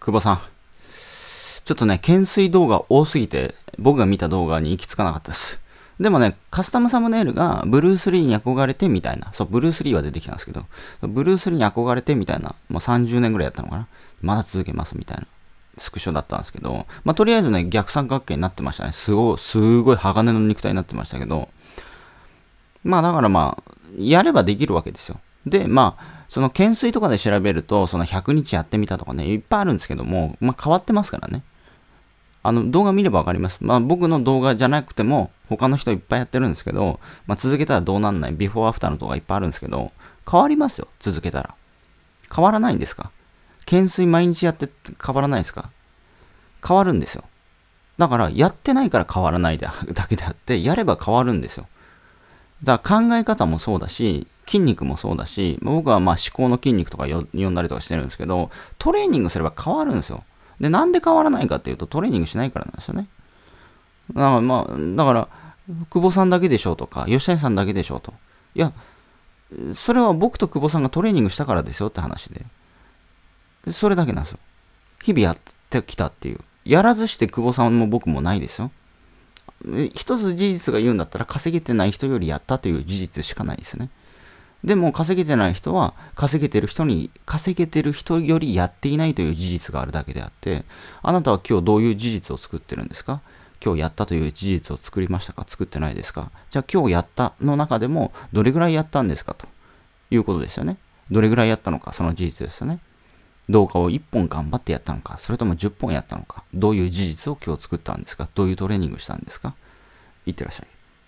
久保さん。ちょっとね、懸垂動画多すぎて、僕が見た動画に行き着かなかったです。でもね、カスタムサムネイルがブルース・リーに憧れてみたいな、そう、ブルース・リーは出てきたんですけど、ブルース・リーに憧れてみたいな、まう30年ぐらいやったのかな。まだ続けますみたいな、スクショだったんですけど、まあ、とりあえずね、逆三角形になってましたね。すごい、すごい鋼の肉体になってましたけど、まあだからまあ、やればできるわけですよ。で、まあ、その懸垂とかで調べると、その100日やってみたとかね、いっぱいあるんですけども、まあ、変わってますからね。あの、動画見ればわかります。まあ、僕の動画じゃなくても、他の人いっぱいやってるんですけど、まあ、続けたらどうなんない、ビフォーアフターの動画いっぱいあるんですけど、変わりますよ、続けたら。変わらないんですか懸垂毎日やって変わらないですか変わるんですよ。だから、やってないから変わらないだけであって、やれば変わるんですよ。だから考え方もそうだし、筋肉もそうだし、僕はまあ思考の筋肉とか呼んだりとかしてるんですけど、トレーニングすれば変わるんですよ。で、なんで変わらないかっていうと、トレーニングしないからなんですよね。だからまあ、だから、久保さんだけでしょうとか、吉谷さんだけでしょうと。いや、それは僕と久保さんがトレーニングしたからですよって話で。それだけなんですよ。日々やってきたっていう。やらずして久保さんも僕もないですよ。一つ事実が言うんだったら稼げてない人よりやったという事実しかないですね。でも稼げてない人は稼げてる人に、稼げてる人よりやっていないという事実があるだけであって、あなたは今日どういう事実を作ってるんですか今日やったという事実を作りましたか作ってないですかじゃあ今日やったの中でもどれぐらいやったんですかということですよね。どれぐらいやったのか、その事実ですよね。動画を1本頑張ってやったのか、それとも10本やったのか、どういう事実を今日作ったんですかどういうトレーニングしたんですかいってらっしゃい。